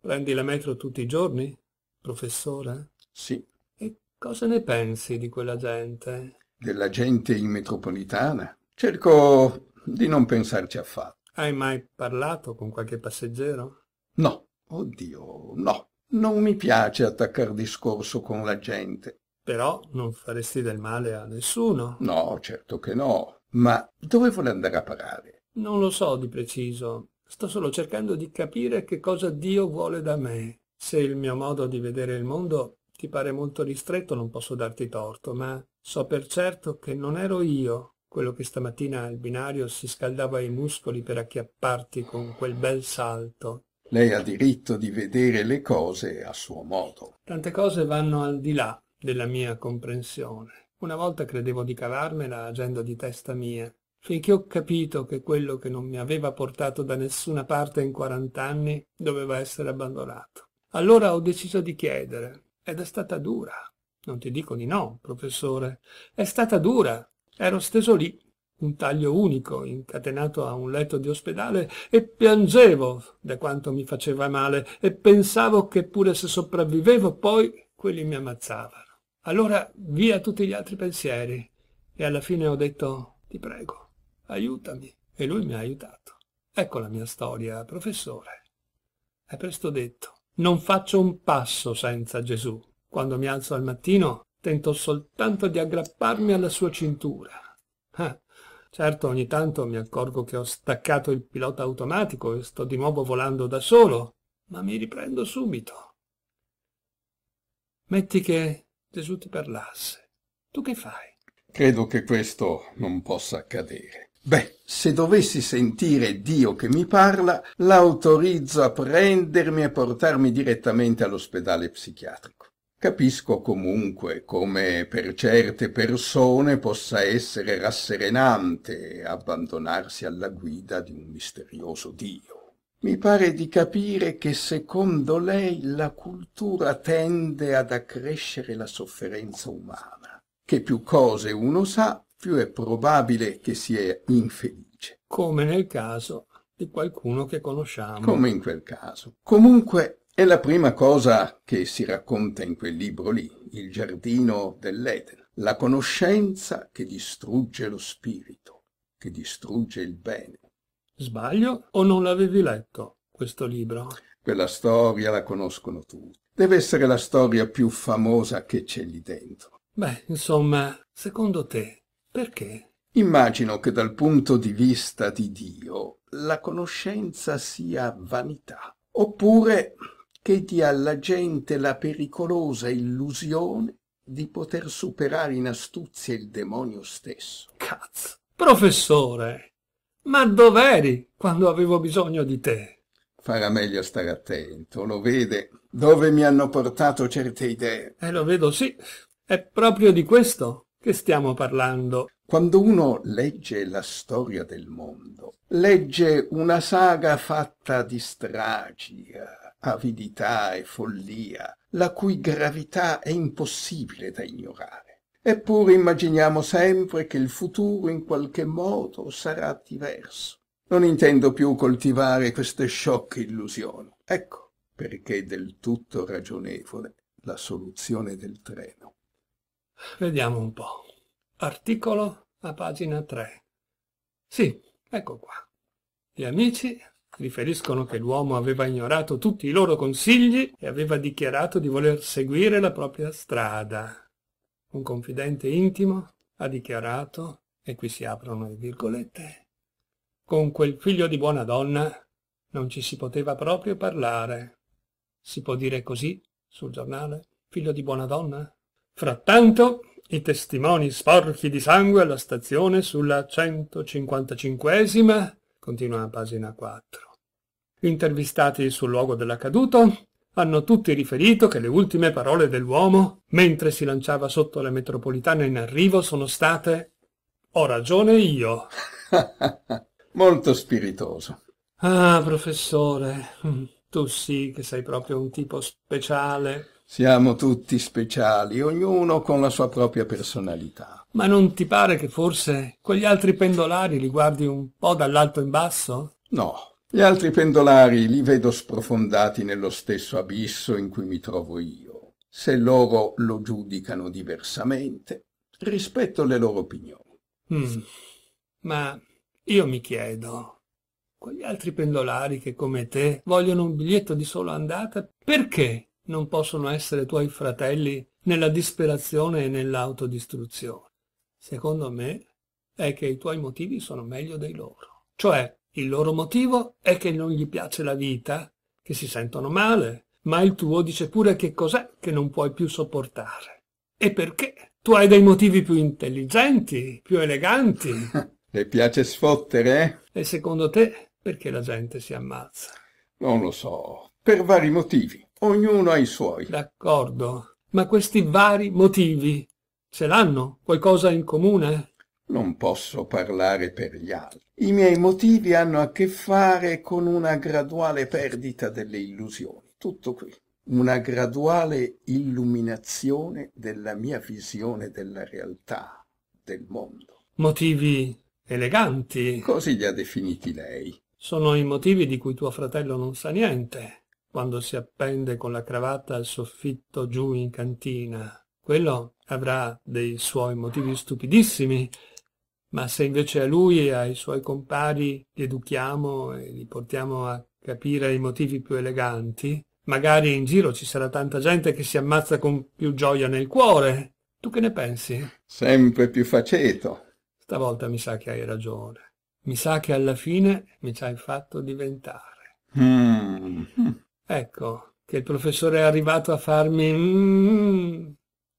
prendi la metro tutti i giorni, professore? Sì. E cosa ne pensi di quella gente? Della gente in metropolitana? Cerco di non pensarci affatto. Hai mai parlato con qualche passeggero? No. Oddio, no, non mi piace attaccare discorso con la gente. Però non faresti del male a nessuno? No, certo che no. Ma dove vuole andare a parare? Non lo so di preciso. Sto solo cercando di capire che cosa Dio vuole da me. Se il mio modo di vedere il mondo ti pare molto ristretto non posso darti torto, ma so per certo che non ero io quello che stamattina al binario si scaldava i muscoli per acchiapparti con quel bel salto lei ha diritto di vedere le cose a suo modo. Tante cose vanno al di là della mia comprensione. Una volta credevo di cavarmela agendo di testa mia, finché ho capito che quello che non mi aveva portato da nessuna parte in quarant'anni doveva essere abbandonato. Allora ho deciso di chiedere, ed è stata dura. Non ti dico di no, professore. È stata dura. Ero steso lì, un taglio unico incatenato a un letto di ospedale e piangevo da quanto mi faceva male e pensavo che pure se sopravvivevo poi quelli mi ammazzavano. Allora via tutti gli altri pensieri e alla fine ho detto ti prego, aiutami e lui mi ha aiutato. Ecco la mia storia, professore. È presto detto. Non faccio un passo senza Gesù. Quando mi alzo al mattino tento soltanto di aggrapparmi alla sua cintura. Ah, Certo, ogni tanto mi accorgo che ho staccato il pilota automatico e sto di nuovo volando da solo, ma mi riprendo subito. Metti che Gesù ti parlasse. Tu che fai? Credo che questo non possa accadere. Beh, se dovessi sentire Dio che mi parla, l'autorizzo a prendermi e portarmi direttamente all'ospedale psichiatrico. Capisco comunque come per certe persone possa essere rasserenante abbandonarsi alla guida di un misterioso Dio. Mi pare di capire che secondo lei la cultura tende ad accrescere la sofferenza umana, che più cose uno sa, più è probabile che sia infelice. Come nel caso di qualcuno che conosciamo. Come in quel caso. Comunque è la prima cosa che si racconta in quel libro lì, Il giardino dell'Eden, la conoscenza che distrugge lo spirito, che distrugge il bene. Sbaglio o non l'avevi letto questo libro? Quella storia la conoscono tutti. Deve essere la storia più famosa che c'è lì dentro. Beh, insomma, secondo te, perché? Immagino che dal punto di vista di Dio la conoscenza sia vanità, oppure che dia alla gente la pericolosa illusione di poter superare in astuzia il demonio stesso. Cazzo! Professore, ma dov'eri quando avevo bisogno di te? Farà meglio stare attento, lo vede dove mi hanno portato certe idee. Eh, lo vedo sì, è proprio di questo che stiamo parlando. Quando uno legge la storia del mondo, legge una saga fatta di stragi, eh, avidità e follia, la cui gravità è impossibile da ignorare. Eppure immaginiamo sempre che il futuro in qualche modo sarà diverso. Non intendo più coltivare queste sciocche illusioni. Ecco perché è del tutto ragionevole la soluzione del treno. Vediamo un po'. Articolo a pagina 3. Sì, ecco qua. Gli amici Riferiscono che l'uomo aveva ignorato tutti i loro consigli e aveva dichiarato di voler seguire la propria strada. Un confidente intimo ha dichiarato, e qui si aprono le virgolette, con quel figlio di buona donna non ci si poteva proprio parlare. Si può dire così sul giornale? Figlio di buona donna? Frattanto, i testimoni sporchi di sangue alla stazione sulla 155esima, continua la pagina 4 intervistati sul luogo dell'accaduto, hanno tutti riferito che le ultime parole dell'uomo, mentre si lanciava sotto la metropolitana in arrivo, sono state «Ho ragione io». Molto spiritoso. Ah, professore, mm, tu sì che sei proprio un tipo speciale. Siamo tutti speciali, ognuno con la sua propria personalità. Ma non ti pare che forse quegli altri pendolari li guardi un po' dall'alto in basso? No, gli altri pendolari li vedo sprofondati nello stesso abisso in cui mi trovo io. Se loro lo giudicano diversamente, rispetto le loro opinioni. Mm. Ma io mi chiedo, quegli altri pendolari che come te vogliono un biglietto di sola andata, perché non possono essere tuoi fratelli nella disperazione e nell'autodistruzione? Secondo me è che i tuoi motivi sono meglio dei loro. Cioè, il loro motivo è che non gli piace la vita, che si sentono male, ma il tuo dice pure che cos'è che non puoi più sopportare. E perché? Tu hai dei motivi più intelligenti, più eleganti. Le piace sfottere? E secondo te perché la gente si ammazza? Non lo so, per vari motivi. Ognuno ha i suoi. D'accordo, ma questi vari motivi ce l'hanno? Qualcosa in comune? non posso parlare per gli altri. I miei motivi hanno a che fare con una graduale perdita delle illusioni. Tutto qui. Una graduale illuminazione della mia visione della realtà, del mondo. Motivi eleganti. Così li ha definiti lei. Sono i motivi di cui tuo fratello non sa niente, quando si appende con la cravatta al soffitto giù in cantina. Quello avrà dei suoi motivi stupidissimi ma se invece a lui e ai suoi compari li educhiamo e li portiamo a capire i motivi più eleganti, magari in giro ci sarà tanta gente che si ammazza con più gioia nel cuore. Tu che ne pensi? Sempre più faceto. Stavolta mi sa che hai ragione. Mi sa che alla fine mi ci hai fatto diventare. Mm. Ecco, che il professore è arrivato a farmi... Mm,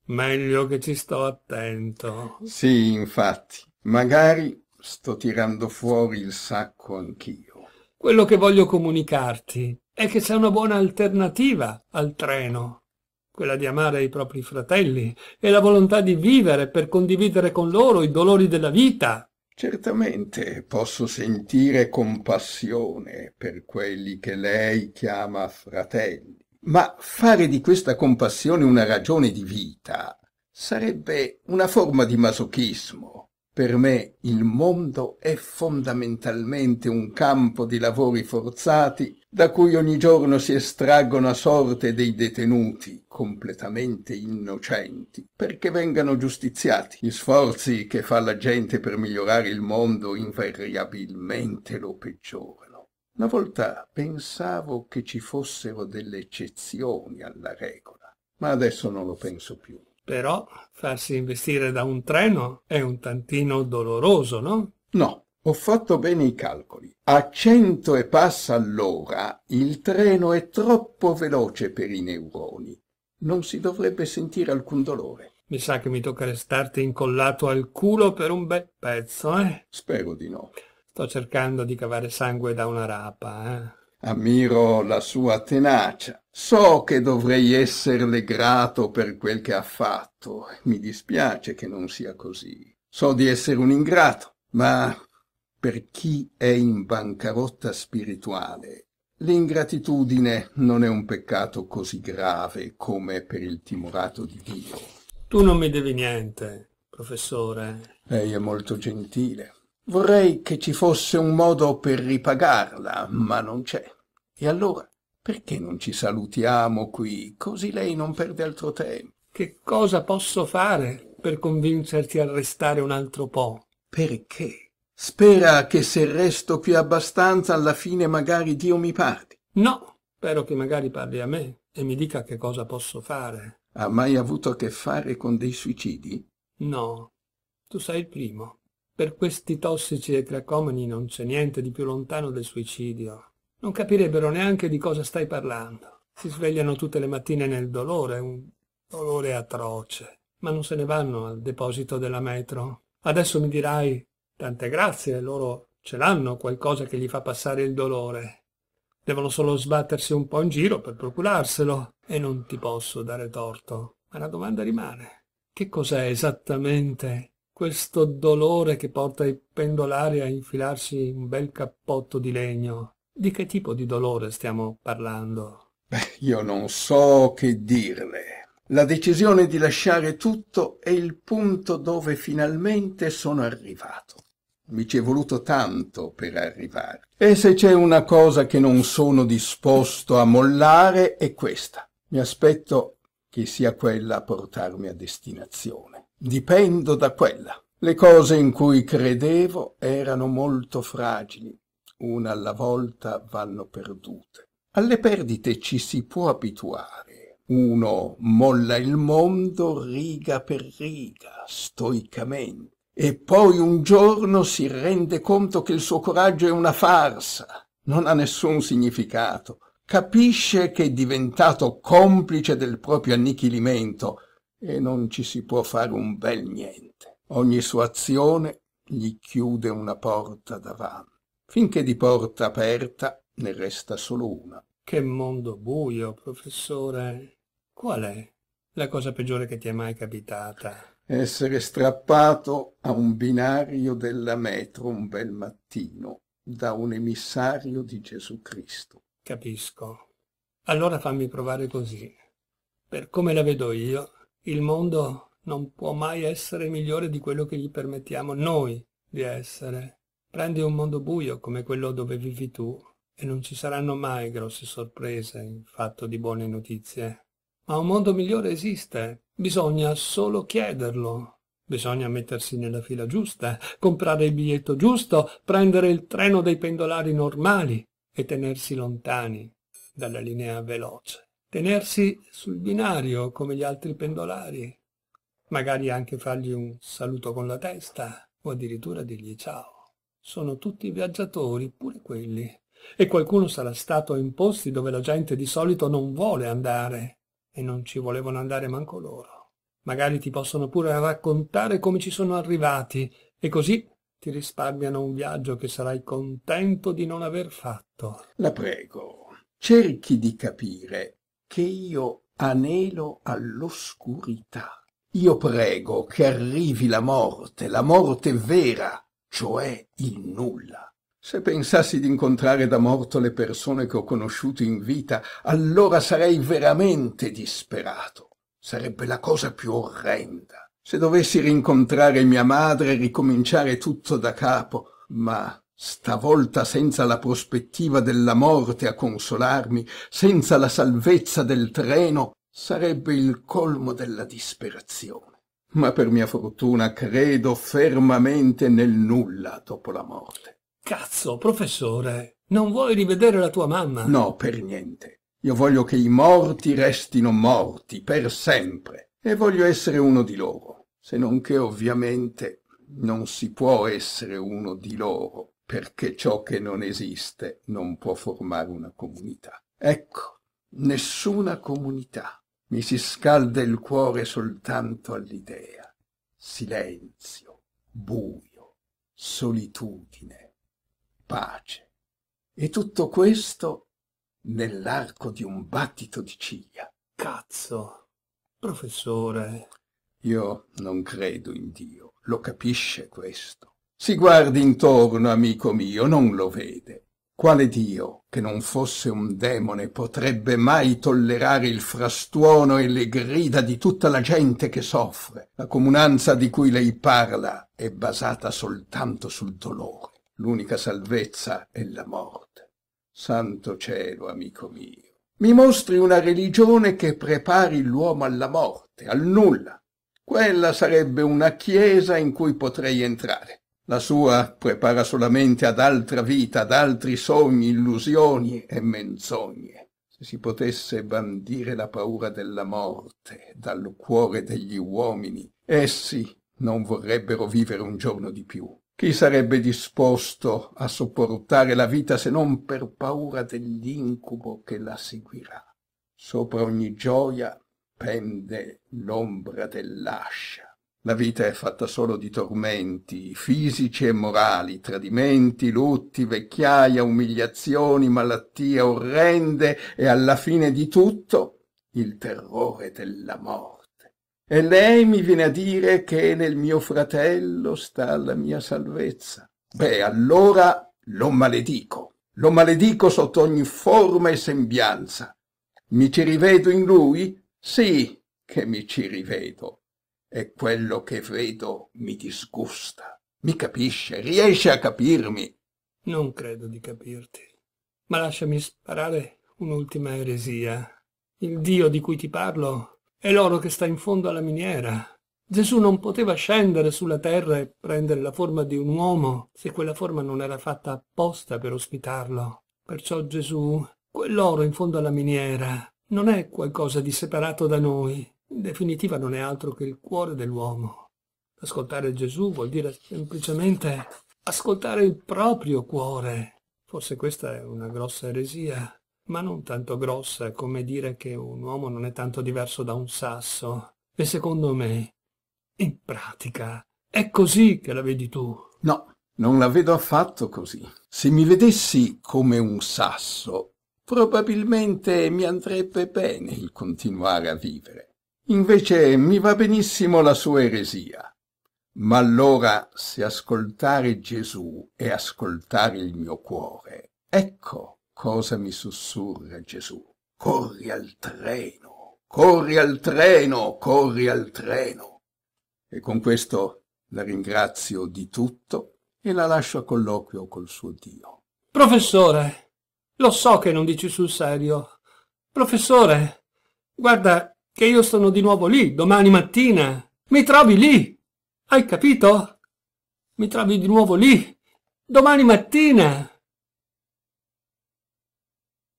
meglio che ci sto attento. Sì, infatti. Magari sto tirando fuori il sacco anch'io. Quello che voglio comunicarti è che c'è una buona alternativa al treno, quella di amare i propri fratelli e la volontà di vivere per condividere con loro i dolori della vita. Certamente posso sentire compassione per quelli che lei chiama fratelli, ma fare di questa compassione una ragione di vita sarebbe una forma di masochismo per me il mondo è fondamentalmente un campo di lavori forzati da cui ogni giorno si estraggono a sorte dei detenuti completamente innocenti perché vengano giustiziati. Gli sforzi che fa la gente per migliorare il mondo invariabilmente lo peggiorano. Una volta pensavo che ci fossero delle eccezioni alla regola, ma adesso non lo penso più. Però farsi investire da un treno è un tantino doloroso, no? No, ho fatto bene i calcoli. A cento e passa all'ora il treno è troppo veloce per i neuroni. Non si dovrebbe sentire alcun dolore. Mi sa che mi tocca restarti incollato al culo per un bel pezzo, eh? Spero di no. Sto cercando di cavare sangue da una rapa, eh? Ammiro la sua tenacia. So che dovrei esserle grato per quel che ha fatto. Mi dispiace che non sia così. So di essere un ingrato, ma per chi è in bancarotta spirituale, l'ingratitudine non è un peccato così grave come per il timorato di Dio. Tu non mi devi niente, professore. Lei è molto gentile. Vorrei che ci fosse un modo per ripagarla, ma non c'è. E allora, perché non ci salutiamo qui, così lei non perde altro tempo? Che cosa posso fare per convincerti a restare un altro po'? Perché? Spera che se resto qui abbastanza, alla fine magari Dio mi parli. No, spero che magari parli a me e mi dica che cosa posso fare. Ha mai avuto a che fare con dei suicidi? No, tu sei il primo. Per questi tossici e tracomani non c'è niente di più lontano del suicidio. Non capirebbero neanche di cosa stai parlando. Si svegliano tutte le mattine nel dolore, un dolore atroce, ma non se ne vanno al deposito della metro. Adesso mi dirai, tante grazie, loro ce l'hanno qualcosa che gli fa passare il dolore. Devono solo sbattersi un po' in giro per procurarselo. E non ti posso dare torto. Ma la domanda rimane. Che cos'è esattamente questo dolore che porta i pendolari a infilarsi un bel cappotto di legno. Di che tipo di dolore stiamo parlando? Beh, io non so che dirle. La decisione di lasciare tutto è il punto dove finalmente sono arrivato. Mi ci è voluto tanto per arrivare. E se c'è una cosa che non sono disposto a mollare è questa. Mi aspetto che sia quella a portarmi a destinazione. Dipendo da quella. Le cose in cui credevo erano molto fragili, una alla volta vanno perdute. Alle perdite ci si può abituare. Uno molla il mondo riga per riga, stoicamente, e poi un giorno si rende conto che il suo coraggio è una farsa, non ha nessun significato. Capisce che è diventato complice del proprio annichilimento e non ci si può fare un bel niente. Ogni sua azione gli chiude una porta davanti, finché di porta aperta ne resta solo una. Che mondo buio, professore. Qual è la cosa peggiore che ti è mai capitata? Essere strappato a un binario della metro un bel mattino da un emissario di Gesù Cristo. Capisco. Allora fammi provare così. Per come la vedo io, il mondo non può mai essere migliore di quello che gli permettiamo noi di essere. Prendi un mondo buio come quello dove vivi tu e non ci saranno mai grosse sorprese in fatto di buone notizie. Ma un mondo migliore esiste, bisogna solo chiederlo. Bisogna mettersi nella fila giusta, comprare il biglietto giusto, prendere il treno dei pendolari normali e tenersi lontani dalla linea veloce tenersi sul binario come gli altri pendolari, magari anche fargli un saluto con la testa o addirittura dirgli ciao. Sono tutti viaggiatori, pure quelli, e qualcuno sarà stato in posti dove la gente di solito non vuole andare e non ci volevano andare manco loro. Magari ti possono pure raccontare come ci sono arrivati e così ti risparmiano un viaggio che sarai contento di non aver fatto. La prego, cerchi di capire che io anelo all'oscurità. Io prego che arrivi la morte, la morte vera, cioè il nulla. Se pensassi d'incontrare da morto le persone che ho conosciuto in vita, allora sarei veramente disperato. Sarebbe la cosa più orrenda. Se dovessi rincontrare mia madre e ricominciare tutto da capo, ma stavolta senza la prospettiva della morte a consolarmi, senza la salvezza del treno, sarebbe il colmo della disperazione. Ma per mia fortuna credo fermamente nel nulla dopo la morte. Cazzo, professore, non vuoi rivedere la tua mamma? No, per niente. Io voglio che i morti restino morti per sempre e voglio essere uno di loro, se non che ovviamente non si può essere uno di loro perché ciò che non esiste non può formare una comunità. Ecco, nessuna comunità. Mi si scalda il cuore soltanto all'idea. Silenzio, buio, solitudine, pace. E tutto questo nell'arco di un battito di ciglia. Cazzo, professore. Io non credo in Dio, lo capisce questo. Si guardi intorno, amico mio, non lo vede. Quale Dio, che non fosse un demone, potrebbe mai tollerare il frastuono e le grida di tutta la gente che soffre? La comunanza di cui lei parla è basata soltanto sul dolore. L'unica salvezza è la morte. Santo cielo, amico mio. Mi mostri una religione che prepari l'uomo alla morte, al nulla. Quella sarebbe una chiesa in cui potrei entrare la sua prepara solamente ad altra vita, ad altri sogni, illusioni e menzogne. Se si potesse bandire la paura della morte dal cuore degli uomini, essi non vorrebbero vivere un giorno di più. Chi sarebbe disposto a sopportare la vita se non per paura dell'incubo che la seguirà? Sopra ogni gioia pende l'ombra dell'ascia la vita è fatta solo di tormenti fisici e morali, tradimenti, lutti, vecchiaia, umiliazioni, malattie orrende e alla fine di tutto il terrore della morte. E lei mi viene a dire che nel mio fratello sta la mia salvezza. Beh, allora lo maledico, lo maledico sotto ogni forma e sembianza. Mi ci rivedo in lui? Sì che mi ci rivedo e quello che vedo mi disgusta. Mi capisce? Riesce a capirmi? Non credo di capirti. Ma lasciami sparare un'ultima eresia. Il Dio di cui ti parlo è l'oro che sta in fondo alla miniera. Gesù non poteva scendere sulla terra e prendere la forma di un uomo se quella forma non era fatta apposta per ospitarlo. Perciò Gesù, quell'oro in fondo alla miniera, non è qualcosa di separato da noi, in definitiva non è altro che il cuore dell'uomo. Ascoltare Gesù vuol dire semplicemente ascoltare il proprio cuore. Forse questa è una grossa eresia, ma non tanto grossa come dire che un uomo non è tanto diverso da un sasso. E secondo me, in pratica, è così che la vedi tu. No, non la vedo affatto così. Se mi vedessi come un sasso, probabilmente mi andrebbe bene il continuare a vivere Invece mi va benissimo la sua eresia. Ma allora, se ascoltare Gesù è ascoltare il mio cuore, ecco cosa mi sussurra Gesù. Corri al treno, corri al treno, corri al treno. E con questo la ringrazio di tutto e la lascio a colloquio col suo Dio. Professore, lo so che non dici sul serio. Professore, guarda, che io sono di nuovo lì domani mattina. Mi trovi lì. Hai capito? Mi trovi di nuovo lì domani mattina.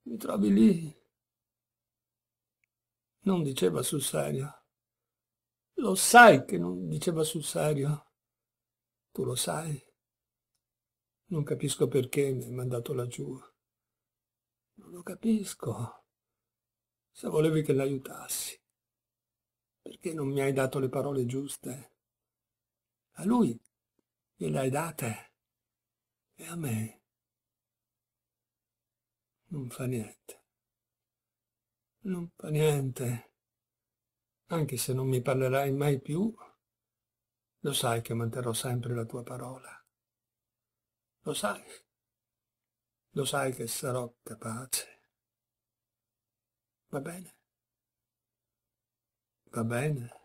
Mi trovi lì. Non diceva sul serio. Lo sai che non diceva sul serio. Tu lo sai. Non capisco perché mi hai mandato laggiù. Non lo capisco. Se volevi che l'aiutassi. Perché non mi hai dato le parole giuste? A lui gliele hai date e a me non fa niente. Non fa niente. Anche se non mi parlerai mai più, lo sai che manterrò sempre la tua parola. Lo sai. Lo sai che sarò capace. Va bene. Bye bye.